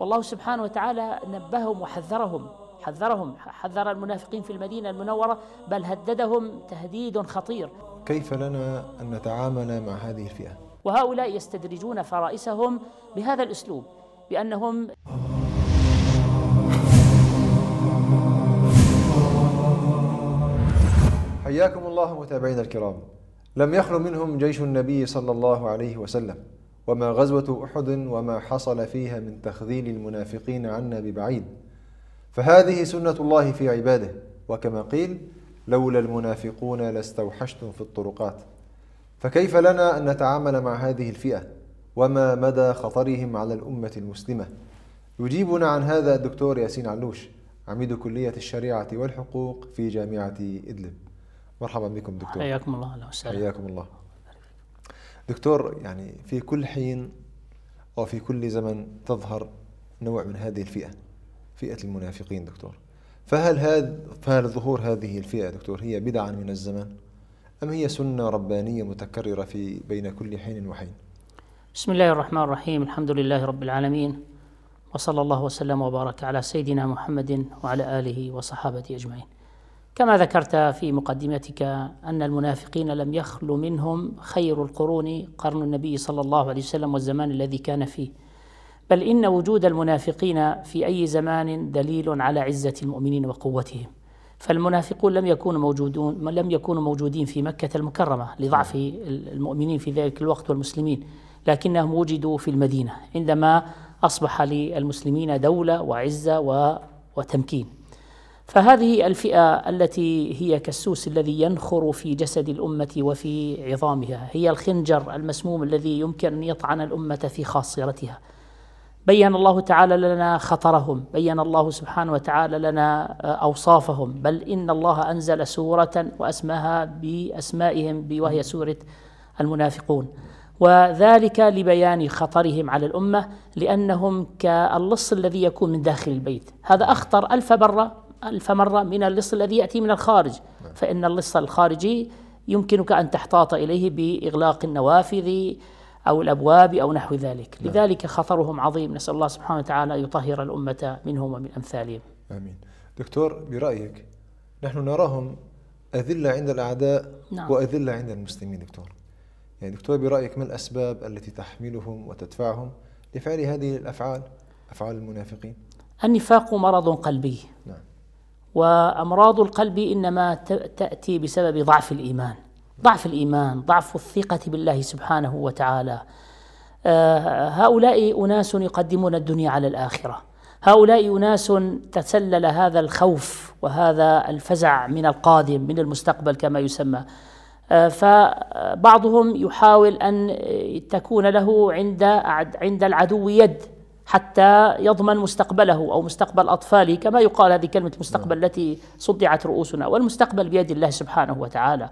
والله سبحانه وتعالى نبههم وحذرهم حذرهم حذر المنافقين في المدينة المنورة بل هددهم تهديد خطير كيف لنا أن نتعامل مع هذه الفئة؟ وهؤلاء يستدرجون فرائسهم بهذا الأسلوب بأنهم حياكم الله متابعينا الكرام لم يخلو منهم جيش النبي صلى الله عليه وسلم وما غزوة أحد وما حصل فيها من تخذيل المنافقين عنا ببعيد فهذه سنة الله في عباده وكما قيل لولا المنافقون لاستوحشتم في الطرقات فكيف لنا أن نتعامل مع هذه الفئة وما مدى خطرهم على الأمة المسلمة يجيبنا عن هذا الدكتور ياسين علوش عميد كلية الشريعة والحقوق في جامعة إدلب مرحبا بكم دكتور حياكم الله حياكم الله دكتور يعني في كل حين او في كل زمن تظهر نوع من هذه الفئة فئة المنافقين دكتور فهل هذا فهل ظهور هذه الفئة دكتور هي بدعا من الزمن أم هي سنة ربانية متكررة في بين كل حين وحين بسم الله الرحمن الرحيم الحمد لله رب العالمين وصلى الله وسلم وبارك على سيدنا محمد وعلى آله وصحابته أجمعين كما ذكرت في مقدمتك أن المنافقين لم يخل منهم خير القرون قرن النبي صلى الله عليه وسلم والزمان الذي كان فيه بل إن وجود المنافقين في أي زمان دليل على عزة المؤمنين وقوتهم فالمنافقون لم يكونوا موجودون لم يكونوا موجودين في مكة المكرمة لضعف المؤمنين في ذلك الوقت والمسلمين لكنهم وجدوا في المدينة عندما أصبح للمسلمين دولة وعزة وتمكين فهذه الفئه التي هي كالسوس الذي ينخر في جسد الامه وفي عظامها هي الخنجر المسموم الذي يمكن ان يطعن الامه في خاصرتها بين الله تعالى لنا خطرهم بين الله سبحانه وتعالى لنا اوصافهم بل ان الله انزل سوره واسماها باسمائهم وهي سوره المنافقون وذلك لبيان خطرهم على الامه لانهم كاللص الذي يكون من داخل البيت هذا اخطر الف بره ألف مرة من اللص الذي يأتي من الخارج نعم. فإن اللص الخارجي يمكنك أن تحتاط إليه بإغلاق النوافذ أو الأبواب أو نحو ذلك نعم. لذلك خطرهم عظيم نسأل الله سبحانه وتعالى أن يطهر الأمة منهم ومن أمثالهم آمين دكتور برأيك نحن نراهم أذلة عند الأعداء نعم. وأذلة عند المسلمين دكتور يعني دكتور برأيك ما الأسباب التي تحملهم وتدفعهم لفعل هذه الأفعال أفعال المنافقين النفاق مرض قلبي نعم. وامراض القلب انما تاتي بسبب ضعف الايمان ضعف الايمان ضعف الثقه بالله سبحانه وتعالى آه، هؤلاء اناس يقدمون الدنيا على الاخره هؤلاء اناس تسلل هذا الخوف وهذا الفزع من القادم من المستقبل كما يسمى آه، فبعضهم يحاول ان تكون له عند عند العدو يد حتى يضمن مستقبله او مستقبل اطفاله كما يقال هذه كلمه المستقبل التي صدعت رؤوسنا والمستقبل بيد الله سبحانه وتعالى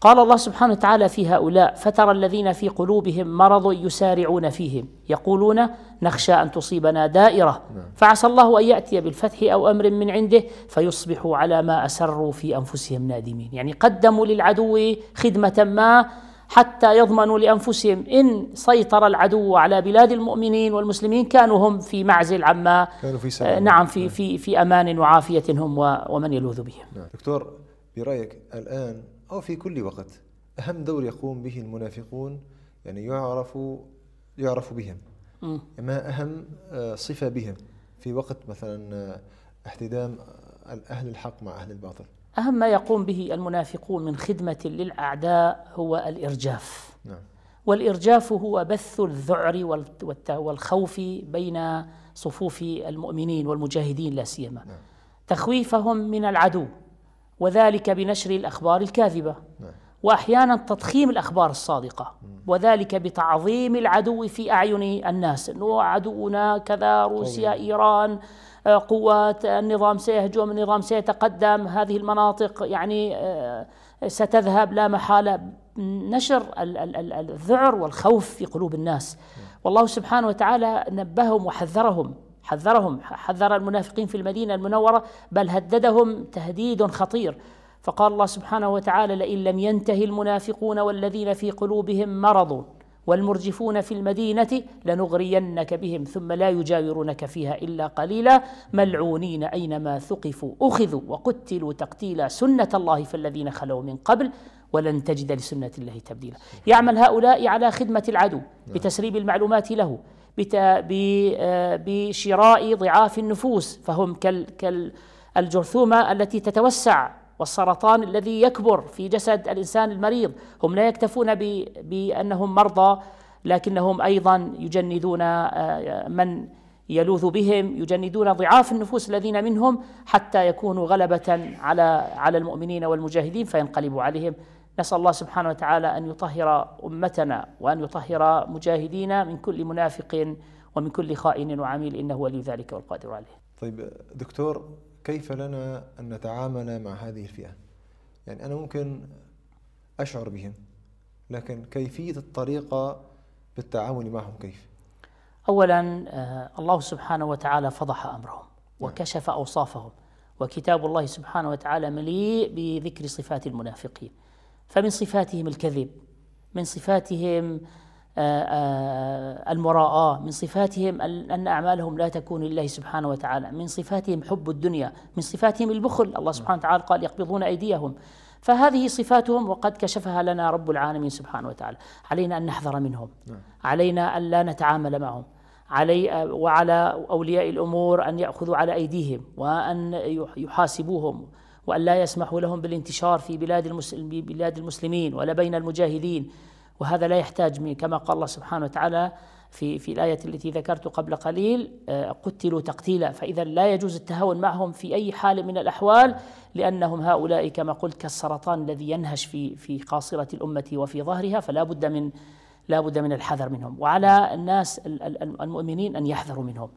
قال الله سبحانه وتعالى في هؤلاء فترى الذين في قلوبهم مرض يسارعون فيهم يقولون نخشى ان تصيبنا دائره فعسى الله ان ياتي بالفتح او امر من عنده فيصبحوا على ما اسروا في انفسهم نادمين يعني قدموا للعدو خدمه ما حتى يضمنوا لانفسهم ان سيطر العدو على بلاد المؤمنين والمسلمين كانوا هم في معزل عما كانوا في آه، سلام نعم في نعم. في في امان وعافيه هم ومن يلوذ بهم. نعم. دكتور برايك الان او في كل وقت اهم دور يقوم به المنافقون يعني يعرف يعرف بهم ما اهم آه، صفه بهم في وقت مثلا آه، احتدام الاهل الحق مع اهل الباطل أهم ما يقوم به المنافقون من خدمة للأعداء هو الإرجاف نعم. والإرجاف هو بث الذعر والخوف بين صفوف المؤمنين والمجاهدين لا سيما نعم. تخويفهم من العدو وذلك بنشر الأخبار الكاذبة نعم. واحيانا تضخيم الاخبار الصادقه وذلك بتعظيم العدو في اعين الناس انه عدونا كذا روسيا ايران آه، قوات النظام سيهجم النظام سيتقدم هذه المناطق يعني آه، ستذهب لا محالة نشر الذعر والخوف في قلوب الناس والله سبحانه وتعالى نبههم وحذرهم حذرهم حذر المنافقين في المدينة المنورة بل هددهم تهديد خطير فقال الله سبحانه وتعالى لئن لم ينتهي المنافقون والذين في قلوبهم مرضوا والمرجفون في المدينة لنغرينك بهم ثم لا يجاورونك فيها إلا قليلا ملعونين أينما ثقفوا أخذوا وقتلوا تقتيلا سنة الله في الذين خلوا من قبل ولن تجد لسنة الله تبديلا يعمل هؤلاء على خدمة العدو نعم. بتسريب المعلومات له آه، بشراء ضعاف النفوس فهم كالجرثومة التي تتوسع والسرطان الذي يكبر في جسد الانسان المريض هم لا يكتفون بانهم مرضى لكنهم ايضا يجندون آه، من يلوذ بهم يجندون ضعاف النفوس الذين منهم حتى يكونوا غلبة على على المؤمنين والمجاهدين فينقلبوا عليهم نسأل الله سبحانه وتعالى أن يطهر أمتنا وأن يطهر مجاهدينا من كل منافق ومن كل خائن وعميل إنه ولي ذلك والقادر عليه طيب دكتور كيف لنا أن نتعامل مع هذه الفئة يعني أنا ممكن أشعر بهم لكن كيفية الطريقة بالتعامل معهم كيف أولا آه، الله سبحانه وتعالى فضح أمرهم نعم. وكشف أوصافهم وكتاب الله سبحانه وتعالى مليء بذكر صفات المنافقين فمن صفاتهم الكذب من صفاتهم آه، آه، المراءة من صفاتهم أن أعمالهم لا تكون لله سبحانه وتعالى من صفاتهم حب الدنيا من صفاتهم البخل الله نعم. سبحانه وتعالى قال يقبضون أيديهم فهذه صفاتهم وقد كشفها لنا رب العالمين سبحانه وتعالى علينا أن نحذر منهم نعم. علينا أن لا نتعامل معهم علي وعلى أولياء الأمور أن يأخذوا على أيديهم وأن يحاسبوهم وأن لا يسمحوا لهم بالانتشار في بلاد بلاد المسلمين ولا بين المجاهدين وهذا لا يحتاج من كما قال الله سبحانه وتعالى في في الآية التي ذكرت قبل قليل آه، قتلوا تقتيلا فإذا لا يجوز التهاون معهم في أي حال من الأحوال لأنهم هؤلاء كما قلت كالسرطان الذي ينهش في في قاصرة الأمة وفي ظهرها فلا بد من لا بد من الحذر منهم وعلى الناس المؤمنين أن يحذروا منهم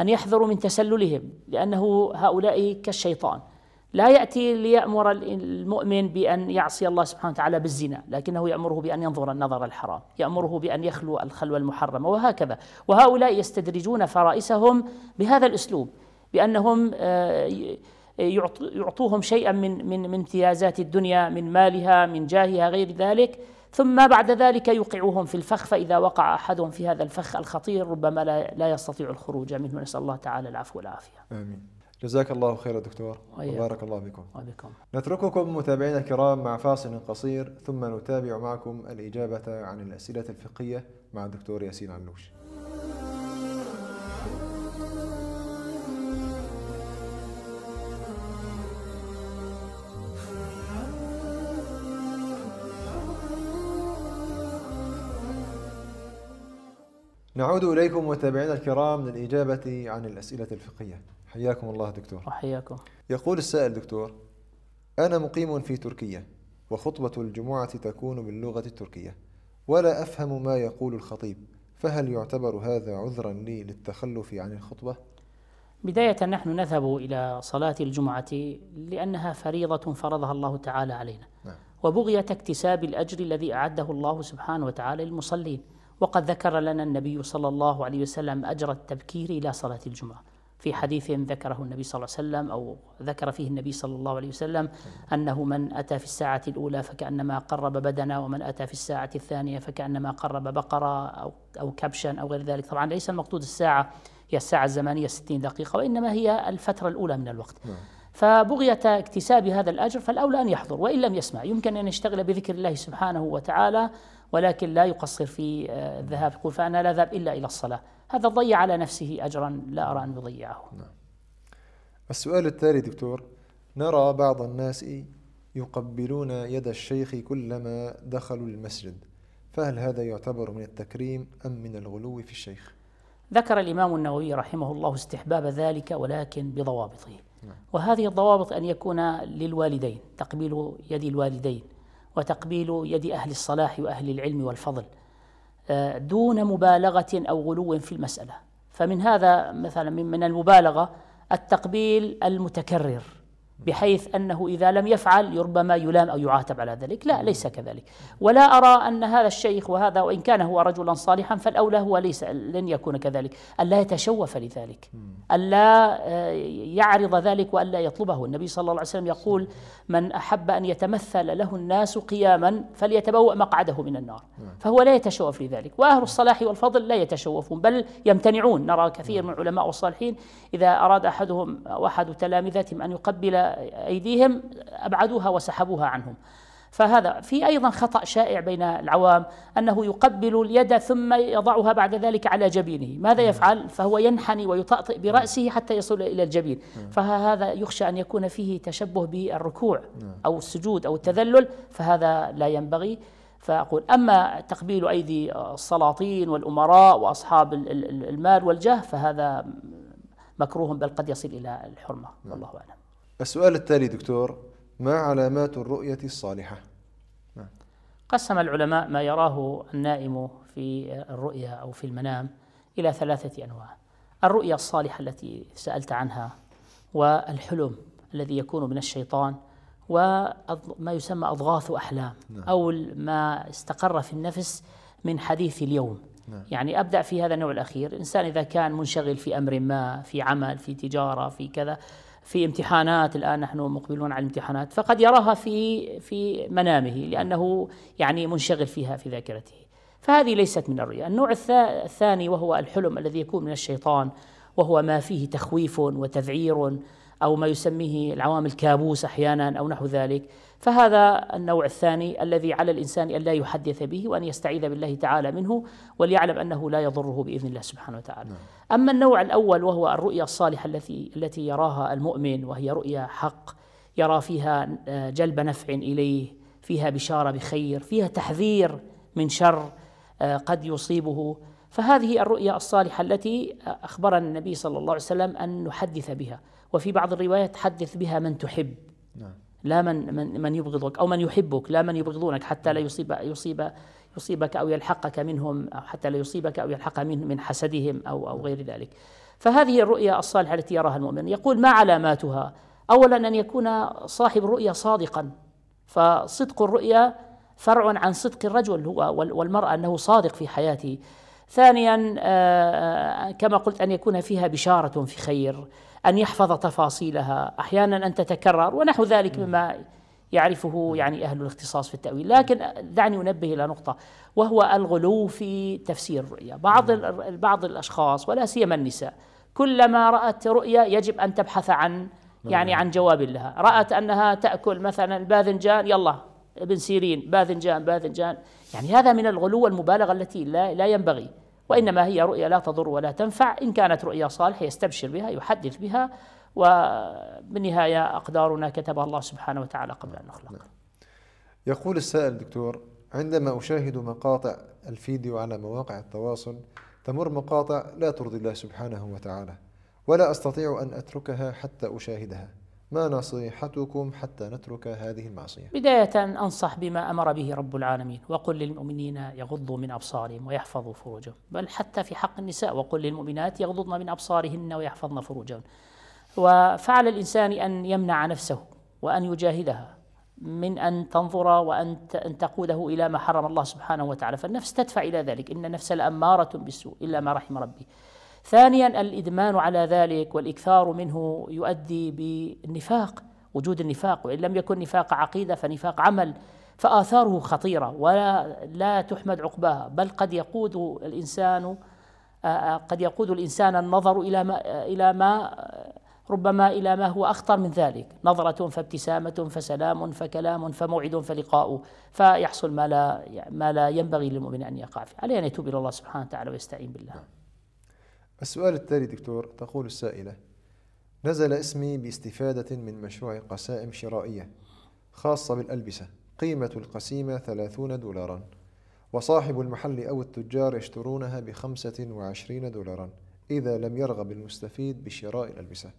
أن يحذروا من تسللهم لأنه هؤلاء كالشيطان لا يأتي ليأمر المؤمن بأن يعصي الله سبحانه وتعالى بالزنا لكنه يأمره بأن ينظر النظر الحرام يأمره بأن يخلو الخلوة المحرمة وهكذا وهؤلاء يستدرجون فرائسهم بهذا الأسلوب بأنهم آه، يعطوهم شيئا من من من امتيازات الدنيا من مالها من جاهها غير ذلك ثم بعد ذلك يوقعوهم في الفخ فإذا وقع أحدهم في هذا الفخ الخطير ربما لا, لا يستطيع الخروج منه نسأل الله تعالى العفو والعافية آمين جزاك الله خير دكتور طيب. بارك الله بكم عليكم. نترككم متابعينا الكرام مع فاصل قصير ثم نتابع معكم الإجابة عن الأسئلة الفقهية مع الدكتور ياسين علوش نعود إليكم متابعينا الكرام للإجابة عن الأسئلة الفقهية حياكم الله دكتور وحياكم يقول السائل دكتور أنا مقيم في تركيا وخطبة الجمعة تكون باللغة التركية ولا أفهم ما يقول الخطيب فهل يعتبر هذا عذرا لي للتخلف عن الخطبة؟ بداية نحن نذهب إلى صلاة الجمعة لأنها فريضة فرضها الله تعالى علينا نعم. وبغية اكتساب الأجر الذي أعده الله سبحانه وتعالى للمصلين وقد ذكر لنا النبي صلى الله عليه وسلم أجر التبكير إلى صلاة الجمعة في حديث ذكره النبي صلى الله عليه وسلم أو ذكر فيه النبي صلى الله عليه وسلم أنه من أتى في الساعة الأولى فكأنما قرب بدنا ومن أتى في الساعة الثانية فكأنما قرب بقرة أو, أو كبشا أو غير ذلك طبعا ليس المقصود الساعة هي الساعة الزمانية 60 دقيقة وإنما هي الفترة الأولى من الوقت نعم. فبغية اكتساب هذا الأجر فالأولى أن يحضر وإن لم يسمع يمكن أن يشتغل بذكر الله سبحانه وتعالى ولكن لا يقصر في آه، الذهاب يقول فأنا لا ذهب إلا إلى الصلاة هذا ضيع على نفسه أجرا لا أرى أن يضيعه نعم. السؤال التالي دكتور نرى بعض الناس يقبلون يد الشيخ كلما دخلوا المسجد فهل هذا يعتبر من التكريم أم من الغلو في الشيخ؟ ذكر الإمام النووي رحمه الله استحباب ذلك ولكن بضوابطه نعم. وهذه الضوابط أن يكون للوالدين تقبيل يد الوالدين وتقبيل يد أهل الصلاح وأهل العلم والفضل آه، دون مبالغة أو غلو في المسألة فمن هذا مثلا من المبالغة التقبيل المتكرر بحيث أنه إذا لم يفعل ربما يلام أو يعاتب على ذلك لا ليس كذلك ولا أرى أن هذا الشيخ وهذا وإن كان هو رجلا صالحا فالأولى هو ليس لن يكون كذلك ألا يتشوف لذلك ألا آه، يعرض ذلك وألا يطلبه النبي صلى الله عليه وسلم يقول من أحب أن يتمثل له الناس قياما فليتبوأ مقعده من النار فهو لا يتشوف لذلك وأهل الصلاح والفضل لا يتشوفون بل يمتنعون نرى كثير من العلماء والصالحين إذا أراد أحدهم أو أحد تلامذتهم أن يقبل أيديهم أبعدوها وسحبوها عنهم فهذا في أيضا خطأ شائع بين العوام أنه يقبل اليد ثم يضعها بعد ذلك على جبينه ماذا نعم. يفعل؟ فهو ينحني ويطأطئ برأسه حتى يصل إلى الجبين نعم. فهذا يخشى أن يكون فيه تشبه بالركوع نعم. أو السجود أو التذلل فهذا لا ينبغي فأقول أما تقبيل أيدي السلاطين والأمراء وأصحاب المال والجاه فهذا مكروه بل قد يصل إلى الحرمة والله أعلم السؤال التالي دكتور ما علامات الرؤية الصالحة؟ نعم. قسم العلماء ما يراه النائم في الرؤيا أو في المنام إلى ثلاثة أنواع الرؤيا الصالحة التي سألت عنها والحلم الذي يكون من الشيطان وما يسمى أضغاث أحلام نعم. أو ما استقر في النفس من حديث اليوم نعم. يعني أبدأ في هذا النوع الأخير الإنسان إذا كان منشغل في أمر ما في عمل في تجارة في كذا في امتحانات الآن نحن مقبلون على الامتحانات فقد يراها في في منامه لأنه يعني منشغل فيها في ذاكرته فهذه ليست من الرؤيا النوع الثاني وهو الحلم الذي يكون من الشيطان وهو ما فيه تخويف وتذعير أو ما يسميه العوام الكابوس أحيانا أو نحو ذلك فهذا النوع الثاني الذي على الإنسان أن لا يحدث به وأن يستعيذ بالله تعالى منه وليعلم أنه لا يضره بإذن الله سبحانه وتعالى نعم. أما النوع الأول وهو الرؤيا الصالحة التي التي يراها المؤمن وهي رؤيا حق يرى فيها آه، جلب نفع إليه فيها بشارة بخير فيها تحذير من شر آه، قد يصيبه فهذه الرؤيا الصالحة التي آه، أخبرنا النبي صلى الله عليه وسلم أن نحدث بها وفي بعض الروايات حدث بها من تحب نعم. لا من من يبغضك أو من يحبك لا من يبغضونك حتى لا يصيب يصيب يصيبك أو يلحقك منهم أو حتى لا يصيبك أو يلحق من من حسدهم أو أو غير ذلك فهذه الرؤيا الصالحة التي يراها المؤمن يقول ما علاماتها أولا أن يكون صاحب الرؤيا صادقا فصدق الرؤيا فرع عن صدق الرجل هو والمرأة أنه صادق في حياته ثانيا آه، آه، كما قلت أن يكون فيها بشارة في خير أن يحفظ تفاصيلها أحيانا أن تتكرر ونحو ذلك مما يعرفه يعني أهل الاختصاص في التأويل لكن دعني أنبه إلى نقطة وهو الغلو في تفسير الرؤيا بعض, بعض الأشخاص ولا سيما النساء كلما رأت رؤيا يجب أن تبحث عن يعني عن جواب لها رأت أنها تأكل مثلا الباذنجان يلا ابن سيرين باذنجان باذنجان يعني هذا من الغلو المبالغة التي لا, لا ينبغي وإنما هي رؤيا لا تضر ولا تنفع إن كانت رؤيا صالحة يستبشر بها يحدث بها وبالنهاية أقدارنا كتبها الله سبحانه وتعالى قبل أن نخلق نعم. يقول السائل دكتور عندما أشاهد مقاطع الفيديو على مواقع التواصل تمر مقاطع لا ترضي الله سبحانه وتعالى ولا أستطيع أن أتركها حتى أشاهدها ما نصيحتكم حتى نترك هذه المعصية؟ بداية أنصح بما أمر به رب العالمين وقل للمؤمنين يغضوا من أبصارهم ويحفظوا فروجهم بل حتى في حق النساء وقل للمؤمنات يغضضن من أبصارهن ويحفظن فروجهن وفعل الإنسان أن يمنع نفسه وأن يجاهدها من أن تنظر وأن أن تقوده إلى ما حرم الله سبحانه وتعالى فالنفس تدفع إلى ذلك إن النفس لأمارة بالسوء إلا ما رحم ربي ثانيا الإدمان على ذلك والإكثار منه يؤدي بالنفاق وجود النفاق وإن لم يكن نفاق عقيدة فنفاق عمل فآثاره خطيرة ولا لا تحمد عقباها بل قد يقود الإنسان قد يقود الإنسان النظر إلى ما إلى ما ربما الى ما هو اخطر من ذلك نظره فابتسامه فسلام فكلام فموعد فلقاء فيحصل ما لا ما لا ينبغي للمؤمن ان يقع فيه عليه ان يتوب الى الله سبحانه وتعالى ويستعين بالله نعم. السؤال التالي دكتور تقول السائله نزل اسمي باستفاده من مشروع قسائم شرائيه خاصه بالالبسه قيمه القسيمه 30 دولارا وصاحب المحل او التجار يشترونها ب 25 دولارا اذا لم يرغب المستفيد بشراء الالبسه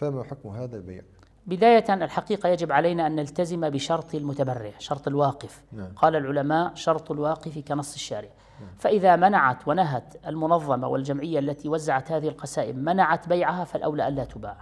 فما حكم هذا البيع؟ بداية الحقيقة يجب علينا أن نلتزم بشرط المتبرع شرط الواقف نعم. قال العلماء شرط الواقف كنص الشارع نعم. فإذا منعت ونهت المنظمة والجمعية التي وزعت هذه القسائم منعت بيعها فالأولى ألا تباع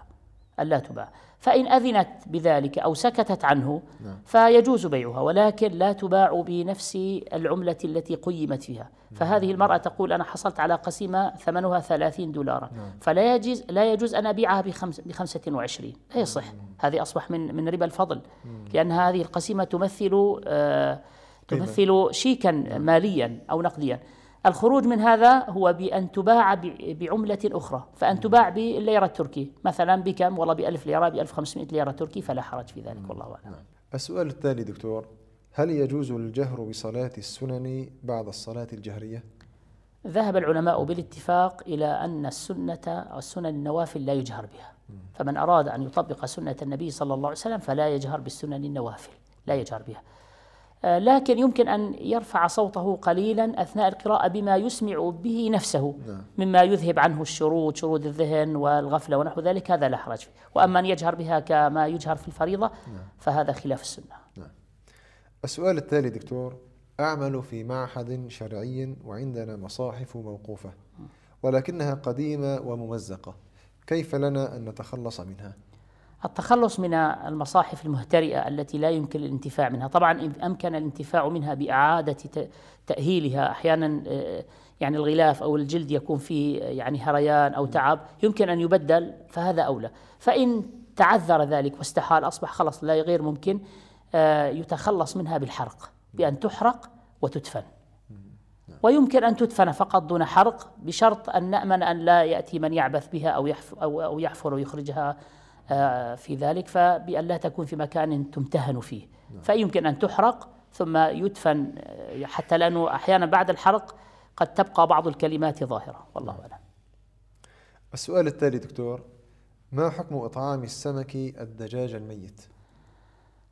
ألا تباع فإن أذنت بذلك أو سكتت عنه نعم. فيجوز بيعها ولكن لا تباع بنفس العملة التي قيمت فيها فهذه المرأة تقول أنا حصلت على قسيمة ثمنها ثلاثين دولارا نعم. فلا يجوز لا يجوز أن أبيعها بخمس بخمسة وعشرين لا يصح نعم. هذه أصبح من من ربا الفضل لأن هذه القسيمة تمثل آه تمثل شيكا ماليا أو نقديا الخروج من هذا هو بأن تباع بعملة أخرى فأن تباع بالليرة التركي مثلا بكم والله بألف ليرة بألف خمسمائة ليرة تركي فلا حرج في ذلك والله أعلم نعم. السؤال التالي دكتور هل يجوز الجهر بصلاة السنن بعد الصلاة الجهرية؟ ذهب العلماء بالاتفاق إلى أن السنة أو السنن النوافل لا يجهر بها فمن أراد أن يطبق سنة النبي صلى الله عليه وسلم فلا يجهر بالسنن النوافل لا يجهر بها آه، لكن يمكن أن يرفع صوته قليلا أثناء القراءة بما يسمع به نفسه نعم. مما يذهب عنه الشرود شرود الذهن والغفلة ونحو ذلك هذا لا حرج فيه وأما أن يجهر بها كما يجهر في الفريضة نعم. فهذا خلاف السنة نعم. السؤال التالي دكتور أعمل في معهد شرعي وعندنا مصاحف موقوفة ولكنها قديمة وممزقة كيف لنا أن نتخلص منها؟ التخلص من المصاحف المهترئة التي لا يمكن الانتفاع منها طبعا ان أمكن الانتفاع منها بإعادة تأهيلها أحيانا آه، يعني الغلاف أو الجلد يكون فيه آه، يعني هريان أو تعب يمكن أن يبدل فهذا أولى فإن تعذر ذلك واستحال أصبح خلص لا غير ممكن آه، يتخلص منها بالحرق بأن تحرق وتدفن نعم. ويمكن أن تدفن فقط دون حرق بشرط أن نأمن أن لا يأتي من يعبث بها أو يحفر, أو يحفر ويخرجها آه، في ذلك فبأن لا تكون في مكان تمتهن فيه نعم. فيمكن أن تحرق ثم يدفن آه، حتى لأنه أحيانا بعد الحرق قد تبقى بعض الكلمات ظاهرة والله نعم. أعلم السؤال التالي دكتور ما حكم إطعام السمك الدجاج الميت؟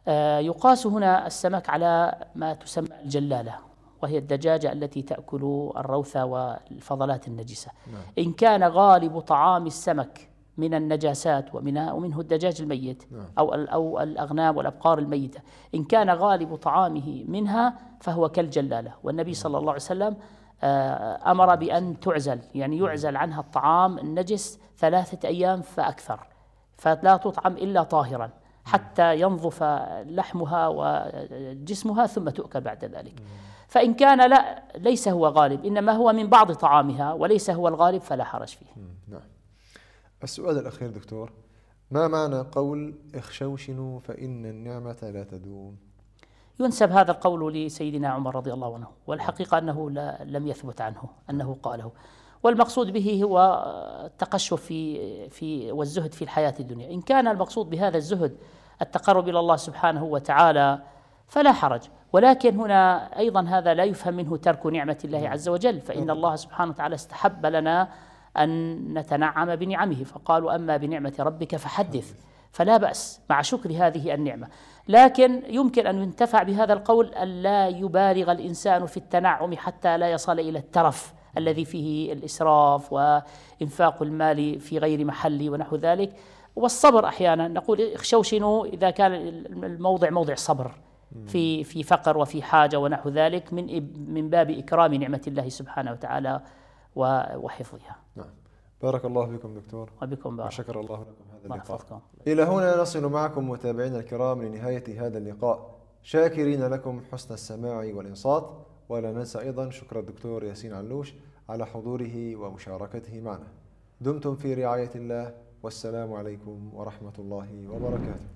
آه، يقاس هنا السمك على ما تسمى الجلالة وهي الدجاجة التي تأكل الروثة والفضلات النجسة نعم. إن كان غالب طعام السمك من النجاسات ومنها ومنه الدجاج الميت نعم. أو أو الأغنام والأبقار الميتة إن كان غالب طعامه منها فهو كالجلالة والنبي نعم. صلى الله عليه وسلم آه، أمر بأن تعزل يعني يعزل نعم. عنها الطعام النجس ثلاثة أيام فأكثر فلا تطعم إلا طاهرا حتى ينظف لحمها وجسمها ثم تؤكل بعد ذلك فإن كان لا ليس هو غالب إنما هو من بعض طعامها وليس هو الغالب فلا حرج فيه نعم السؤال الأخير دكتور ما معنى قول اخشوشنوا فإن النعمة لا تدوم ينسب هذا القول لسيدنا عمر رضي الله عنه والحقيقة أنه لا لم يثبت عنه أنه قاله والمقصود به هو التقشف في في والزهد في الحياة الدنيا إن كان المقصود بهذا الزهد التقرب إلى الله سبحانه وتعالى فلا حرج ولكن هنا أيضا هذا لا يفهم منه ترك نعمة الله عز وجل فإن نعم. الله سبحانه وتعالى استحب لنا أن نتنعم بنعمه فقالوا أما بنعمة ربك فحدث فلا بأس مع شكر هذه النعمة لكن يمكن أن ينتفع بهذا القول ألا يبالغ الإنسان في التنعم حتى لا يصل إلى الترف الذي فيه الإسراف وإنفاق المال في غير محله ونحو ذلك والصبر أحيانا نقول اخشوشنوا إذا كان الموضع موضع صبر في في فقر وفي حاجة ونحو ذلك من من باب إكرام نعمة الله سبحانه وتعالى وحفظها نعم بارك الله فيكم دكتور وبكم بارك وشكر الله لكم هذا اللقاء إلى هنا نصل معكم متابعينا الكرام لنهاية هذا اللقاء شاكرين لكم حسن السماع والإنصات ولا ننسى أيضا شكر الدكتور ياسين علوش على حضوره ومشاركته معنا دمتم في رعاية الله والسلام عليكم ورحمة الله وبركاته